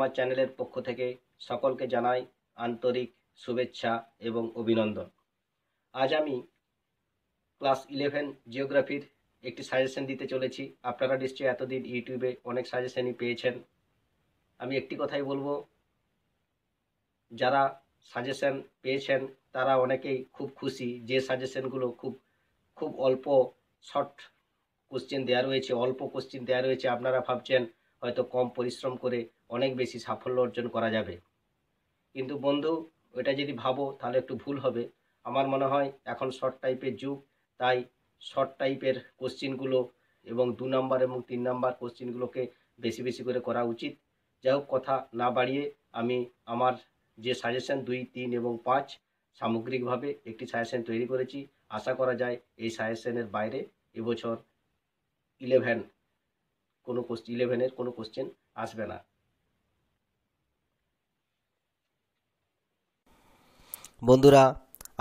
আমার চ্যানেলের পক্ষ থেকে সকলকে জানাই আন্তরিক শুভেচ্ছা এবং অভিনন্দন আজ আমি ক্লাস ইলেভেন জিওগ্রাফির একটি সাজেশন দিতে চলেছি আপনারা নিশ্চয়ই এতদিন ইউটিউবে অনেক সাজেশনই পেয়েছেন আমি একটি কথাই বলবো যারা সাজেশন পেয়েছেন তারা অনেকেই খুব খুশি যে সাজেশনগুলো খুব খুব অল্প শর্ট কোশ্চেন দেওয়া রয়েছে অল্প কোশ্চেন দেওয়া রয়েছে আপনারা ভাবছেন হয়তো কম পরিশ্রম করে অনেক বেশি সাফল্য অর্জন করা যাবে কিন্তু বন্ধু ওটা যদি ভাবো তাহলে একটু ভুল হবে আমার মনে হয় এখন শর্ট টাইপের যুগ তাই শর্ট টাইপের কোশ্চিনগুলো এবং দু নাম্বার এবং তিন নাম্বার কোশ্চিনগুলোকে বেশি বেশি করে করা উচিত যাই হোক কথা না বাড়িয়ে আমি আমার যে সাজেশন দুই তিন এবং পাঁচ সামগ্রিকভাবে একটি সাজেশন তৈরি করেছি আশা করা যায় এই সাজেশনের বাইরে এবছর ইলেভেন কোনো কোশ্চেন ইলেভেনের কোনো কোশ্চেন আসবে না বন্ধুরা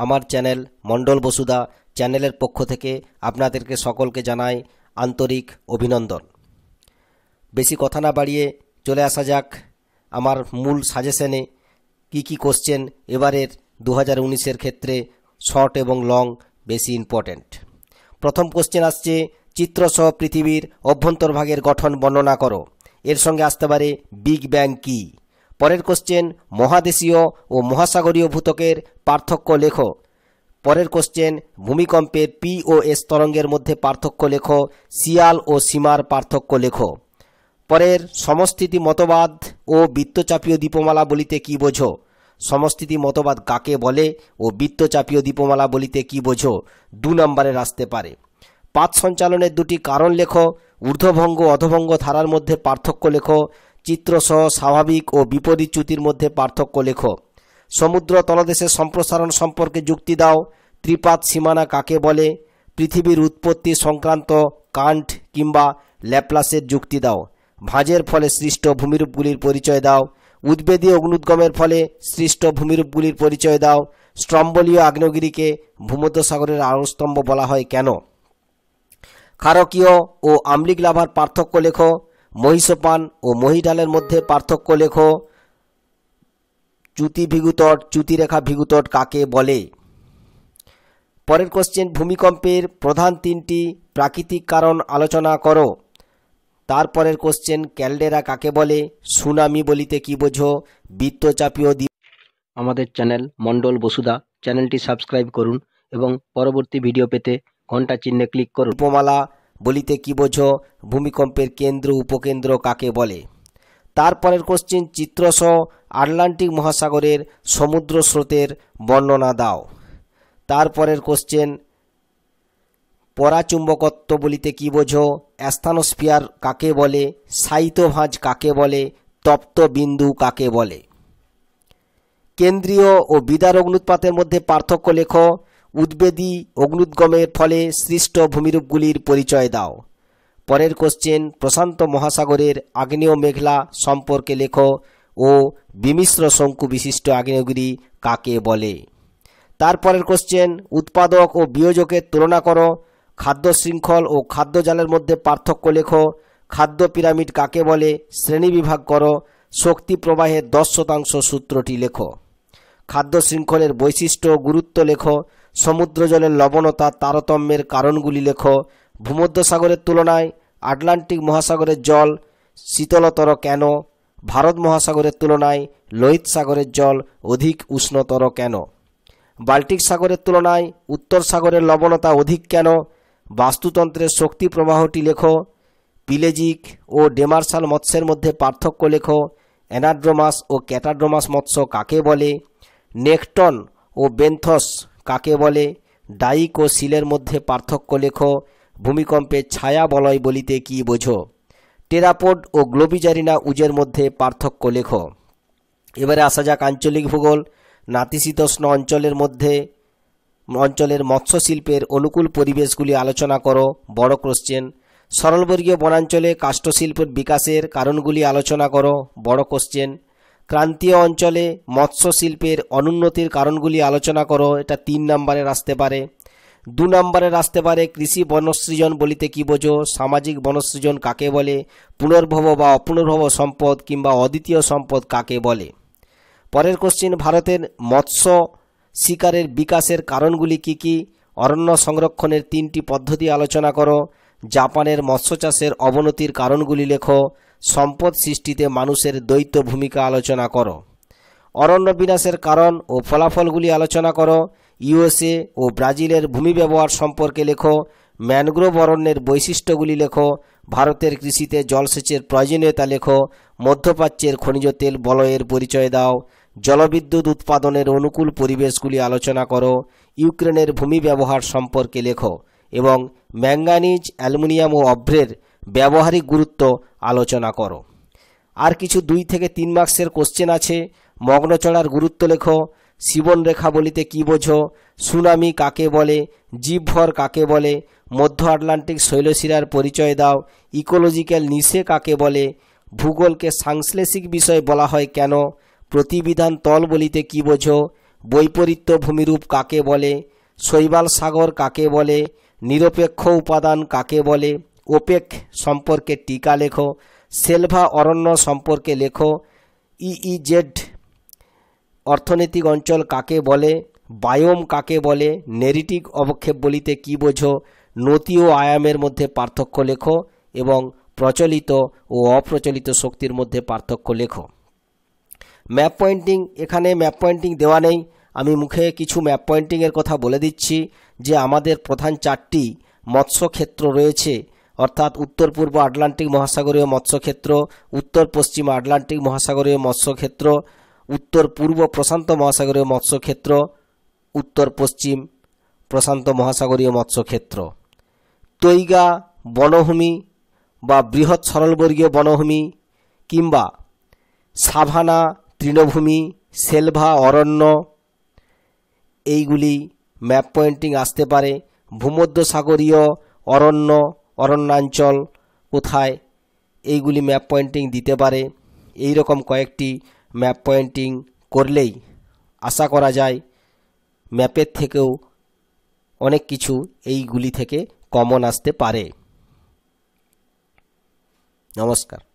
আমার চ্যানেল মণ্ডল বসুদা চ্যানেলের পক্ষ থেকে আপনাদেরকে সকলকে জানাই আন্তরিক অভিনন্দন বেশি কথা না বাড়িয়ে চলে আসা যাক আমার মূল সাজেশনে কি কি কোশ্চেন এবারের দু হাজার ক্ষেত্রে শর্ট এবং লং বেশি ইম্পর্ট্যান্ট প্রথম কোশ্চেন আসছে চিত্রসহ পৃথিবীর অভ্যন্তরভাগের গঠন বর্ণনা করো এর সঙ্গে আসতে পারে বিগ ব্যাং কি পরের কোশ্চেন মহাদেশীয় ও মহাসাগরীয় ভূতকের পার্থক্য লেখো পরের কোশ্চেন ও পিওএস তরঙ্গের মধ্যে পার্থক্য লেখো সিয়াল ও সীমার পার্থক্য লেখো পরের সমস্থিতি মতবাদ ও বৃত্তচাপীয় দীপমালা বলিতে কি বোঝো সমস্থিতি মতবাদ কাকে বলে ও বৃত্তচাপীয় দীপমালা বলিতে কি বোঝো দু নম্বরে আসতে পারে পাত সঞ্চালনের দুটি কারণ লেখো ঊর্ধ্বভঙ্গ অধভঙ্গ ধারার মধ্যে পার্থক্য লেখো চিত্রসহ স্বাভাবিক ও বিপরীত চ্যুতির মধ্যে পার্থক্য লেখো সমুদ্র তলদেশের সম্প্রসারণ সম্পর্কে যুক্তি দাও ত্রিপাত সীমানা কাকে বলে পৃথিবীর উৎপত্তি সংক্রান্ত কান্ট কিংবা ল্যাপ্লাসের যুক্তি দাও ভাঁজের ফলে সৃষ্ট ভূমিরূপগুলির পরিচয় দাও উদ্বেদী অগ্নুদ্গমের ফলে সৃষ্ট ভূমিরূপগুলির পরিচয় দাও স্ট্রম্বলীয় আগ্নেয়গিরিকে ভূমধ্যসাগরের আড়স্তম্ভ বলা হয় কেন ক্ষারকীয় ও আম্লিক লাভার পার্থক্য লেখো মহিষপান ও মহিঢালের মধ্যে পার্থক্য লেখো চ্যুতি ভিগুতট চ্যুতিরেখা ভিগুতট কাকে বলে পরের কোশ্চেন ভূমিকম্পের প্রধান তিনটি প্রাকৃতিক কারণ আলোচনা করো তারপরের কোশ্চেন ক্যালডেরা কাকে বলে সুনামি বলিতে কি বোঝো বৃত্তচাপীয় দ্বীপ আমাদের চ্যানেল মণ্ডল বসুদা চ্যানেলটি সাবস্ক্রাইব করুন এবং পরবর্তী ভিডিও পেতে ঘন্টা চিহ্নে ক্লিক করুন উপমালা বলিতে কি বোঝো ভূমিকম্পের কেন্দ্র উপকেন্দ্র কাকে বলে তারপরের কোশ্চিন চিত্রসহ আটলান্টিক মহাসাগরের সমুদ্র স্রোতের বর্ণনা দাও তারপরের কোশ্চেন পরাচুম্বকত্ব বলিতে কি বোঝো অ্যাস্থানোস্ফিয়ার কাকে বলে সাইিত ভাঁজ কাকে বলে তপ্ত বিন্দু কাকে বলে কেন্দ্রীয় ও বিদারগ্নুৎপাতের মধ্যে পার্থক্য লেখো উদ্বেদী অগ্নুদ্গমের ফলে সৃষ্ট ভূমিরূপগুলির পরিচয় দাও পরের কোশ্চেন প্রশান্ত মহাসাগরের আগ্নেয় মেঘলা সম্পর্কে লেখ ও বিমিশ্র শঙ্কু বিশিষ্ট আগ্নেয়গিরি কাকে বলে তারপরের কোশ্চেন উৎপাদক ও বিয়োজকের তুলনা করো খাদ্য শৃঙ্খল ও খাদ্য জালের মধ্যে পার্থক্য লেখো খাদ্য পিরামিড কাকে বলে শ্রেণী বিভাগ করো শক্তি প্রবাহের দশ শতাংশ সূত্রটি লেখো খাদ্য শৃঙ্খলের বৈশিষ্ট্য গুরুত্ব লেখ সমুদ্র জলের লবণতা তারতম্যের কারণগুলি লেখ ভূমধ্যসাগরের তুলনায় আটলান্টিক মহাসাগরের জল শীতলতর কেন ভারত মহাসাগরের তুলনায় লোহিত সাগরের জল অধিক উষ্ণতর কেন বাল্টিক সাগরের তুলনায় উত্তর সাগরের লবণতা অধিক কেন বাস্তুতন্ত্রের শক্তি প্রবাহটি লেখো পিলেজিক ও ডেমার্সাল মৎস্যের মধ্যে পার্থক্য লেখো অ্যানাড্রোমাস ও ক্যাটাড্রোমাস মৎস্য কাকে বলে নেকটন ও বেন্থস কাকে বলে ডাইক ও শিলের মধ্যে পার্থক্য লেখো ভূমিকম্পের ছায়া বলয় বলিতে কি বোঝো টেরাপোড ও গ্লোবিজারিনা উজের মধ্যে পার্থক্য লেখো এবারে আসা যাক আঞ্চলিক ভূগোল নাতিশীতোষ্ণ অঞ্চলের মধ্যে অঞ্চলের মৎস্যশিল্পের অনুকূল পরিবেশগুলি আলোচনা করো বড় কোশ্চেন সরলবর্গীয় বনাঞ্চলে কাষ্ঠশিল্পের বিকাশের কারণগুলি আলোচনা করো বড় কোশ্চেন ক্রান্তীয় অঞ্চলে মৎস্য শিল্পের অনুন্নতির কারণগুলি আলোচনা করো এটা তিন নম্বরে আসতে পারে দু নম্বরে আসতে পারে কৃষি বনসৃজন বলিতে কি বোঝো সামাজিক বনসৃজন কাকে বলে পুনর্ভব বা অপুনর্ভব সম্পদ কিংবা অদ্বিতীয় সম্পদ কাকে বলে পরের কোশ্চিন ভারতের মৎস্য শিকারের বিকাশের কারণগুলি কি কি অরণ্য সংরক্ষণের তিনটি পদ্ধতি আলোচনা করো জাপানের মৎস্য চাষের অবনতির কারণগুলি লেখো সম্পদ সৃষ্টিতে মানুষের দ্বৈত ভূমিকা আলোচনা করো অরণ্য বিনাশের কারণ ও ফলাফলগুলি আলোচনা করো ইউএসএ ও ব্রাজিলের ভূমি ব্যবহার সম্পর্কে লেখো ম্যানগ্রোভ অরণ্যের বৈশিষ্ট্যগুলি লেখো ভারতের কৃষিতে জলসেচের প্রয়োজনীয়তা লেখো মধ্যপ্রাচ্যের খনিজ তেল বলয়ের পরিচয় দাও জলবিদ্যুৎ উৎপাদনের অনুকূল পরিবেশগুলি আলোচনা করো ইউক্রেনের ভূমি ব্যবহার সম্পর্কে লেখো এবং ম্যাঙ্গানিজ অ্যালুমিনিয়াম ও অভ্রের ব্যবহারিক গুরুত্ব আলোচনা করো আর কিছু দুই থেকে তিন মার্কসের কোশ্চেন আছে মগ্নচড়ার গুরুত্ব লেখো জীবন রেখা বলিতে কি বোঝো সুনামি কাকে বলে জীবভর কাকে বলে মধ্য আটলান্টিক শৈলশিরার পরিচয় দাও ইকোলজিক্যাল নিশে কাকে বলে ভূগোলকে সাংশ্লেষিক বিষয় বলা হয় কেন প্রতিবিধান তল বলিতে কি বোঝো বৈপরীত্য ভূমিরূপ কাকে বলে শৈবাল সাগর কাকে বলে নিরপেক্ষ উপাদান কাকে বলে ওপেক সম্পর্কে টিকা লেখো সেলভা অরণ্য সম্পর্কে লেখো ইইজেড অর্থনৈতিক অঞ্চল কাকে বলে বায়োম কাকে বলে নেরিটিক অবক্ষেপ বলিতে কি বোঝো নতি ও আয়ামের মধ্যে পার্থক্য লেখো এবং প্রচলিত ও অপ্রচলিত শক্তির মধ্যে পার্থক্য লেখো ম্যাপ পয়েন্টিং এখানে ম্যাপ পয়েন্টিং দেওয়া নেই আমি মুখে কিছু ম্যাপ পয়েন্টিংয়ের কথা বলে দিচ্ছি যে আমাদের প্রধান চারটি মৎস্যক্ষেত্র রয়েছে অর্থাৎ উত্তর পূর্ব আটলান্টিক মহাসাগরীয় মৎস্যক্ষেত্র উত্তর পশ্চিম আটলান্টিক মহাসাগরীয় মৎস্যক্ষেত্র উত্তর পূর্ব প্রশান্ত মহাসাগরীয় মৎস্যক্ষেত্র উত্তর পশ্চিম প্রশান্ত মহাসাগরীয় মৎস্যক্ষেত্র তৈগা বনভূমি বা বৃহৎ সরলবর্গীয় বনভূমি কিংবা সাভানা তৃণভূমি সেলভা অরণ্য এইগুলি ম্যাপ পয়েন্টিং আসতে পারে ভূমধ্যসাগরীয় অরণ্য অরণ্যাঞ্চল কোথায় এইগুলি ম্যাপ পয়েন্টিং দিতে পারে এই রকম কয়েকটি ম্যাপ পয়েন্টিং করলেই আশা করা যায় ম্যাপের থেকেও অনেক কিছু এইগুলি থেকে কমন আসতে পারে নমস্কার